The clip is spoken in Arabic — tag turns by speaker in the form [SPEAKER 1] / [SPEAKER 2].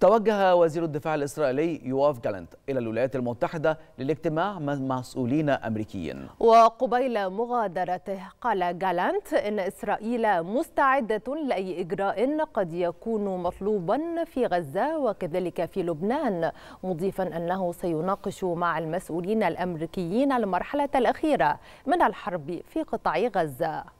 [SPEAKER 1] توجه وزير الدفاع الإسرائيلي يواف جالنت إلى الولايات المتحدة للاجتماع مع مسؤولين أمريكيين
[SPEAKER 2] وقبيل مغادرته قال جالنت إن إسرائيل مستعدة لأي إجراء قد يكون مطلوبا في غزة وكذلك في لبنان مضيفا أنه سيناقش مع المسؤولين الأمريكيين المرحلة الأخيرة من الحرب في قطاع غزة